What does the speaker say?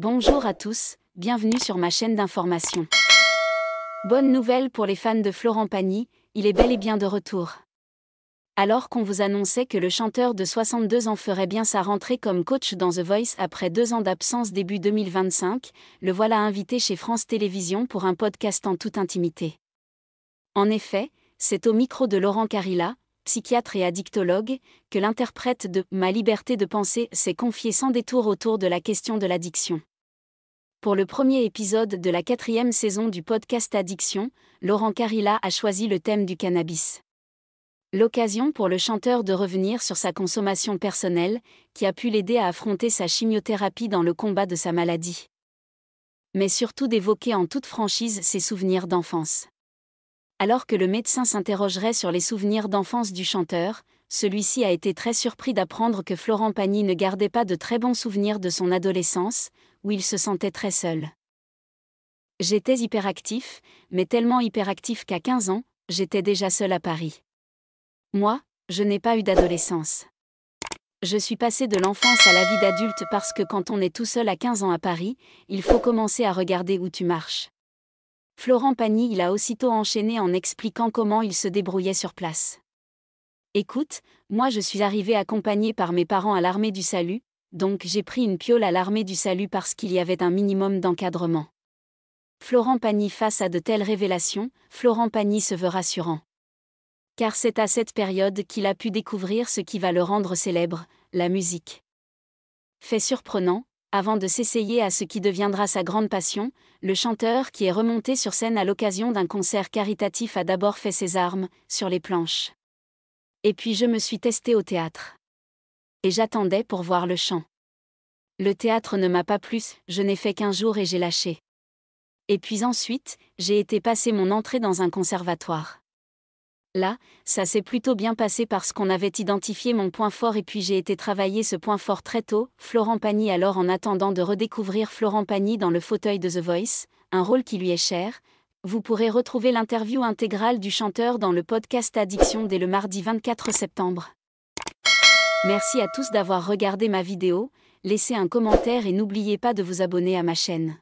Bonjour à tous, bienvenue sur ma chaîne d'information. Bonne nouvelle pour les fans de Florent Pagny, il est bel et bien de retour. Alors qu'on vous annonçait que le chanteur de 62 ans ferait bien sa rentrée comme coach dans The Voice après deux ans d'absence début 2025, le voilà invité chez France Télévisions pour un podcast en toute intimité. En effet, c'est au micro de Laurent Carilla, psychiatre et addictologue, que l'interprète de Ma liberté de penser s'est confié sans détour autour de la question de l'addiction. Pour le premier épisode de la quatrième saison du podcast Addiction, Laurent Carilla a choisi le thème du cannabis. L'occasion pour le chanteur de revenir sur sa consommation personnelle, qui a pu l'aider à affronter sa chimiothérapie dans le combat de sa maladie. Mais surtout d'évoquer en toute franchise ses souvenirs d'enfance. Alors que le médecin s'interrogerait sur les souvenirs d'enfance du chanteur, celui-ci a été très surpris d'apprendre que Florent Pagny ne gardait pas de très bons souvenirs de son adolescence, où il se sentait très seul. J'étais hyperactif, mais tellement hyperactif qu'à 15 ans, j'étais déjà seul à Paris. Moi, je n'ai pas eu d'adolescence. Je suis passé de l'enfance à la vie d'adulte parce que quand on est tout seul à 15 ans à Paris, il faut commencer à regarder où tu marches. Florent Pagny il a aussitôt enchaîné en expliquant comment il se débrouillait sur place. Écoute, moi je suis arrivé accompagné par mes parents à l'armée du salut, donc j'ai pris une piole à l'armée du salut parce qu'il y avait un minimum d'encadrement. Florent Pagny face à de telles révélations, Florent Pagny se veut rassurant. Car c'est à cette période qu'il a pu découvrir ce qui va le rendre célèbre, la musique. Fait surprenant, avant de s'essayer à ce qui deviendra sa grande passion, le chanteur qui est remonté sur scène à l'occasion d'un concert caritatif a d'abord fait ses armes, sur les planches. Et puis je me suis testée au théâtre. Et j'attendais pour voir le chant. Le théâtre ne m'a pas plus, je n'ai fait qu'un jour et j'ai lâché. Et puis ensuite, j'ai été passer mon entrée dans un conservatoire. Là, ça s'est plutôt bien passé parce qu'on avait identifié mon point fort et puis j'ai été travailler ce point fort très tôt, Florent Pagny alors en attendant de redécouvrir Florent Pagny dans le fauteuil de The Voice, un rôle qui lui est cher, vous pourrez retrouver l'interview intégrale du chanteur dans le podcast Addiction dès le mardi 24 septembre. Merci à tous d'avoir regardé ma vidéo, laissez un commentaire et n'oubliez pas de vous abonner à ma chaîne.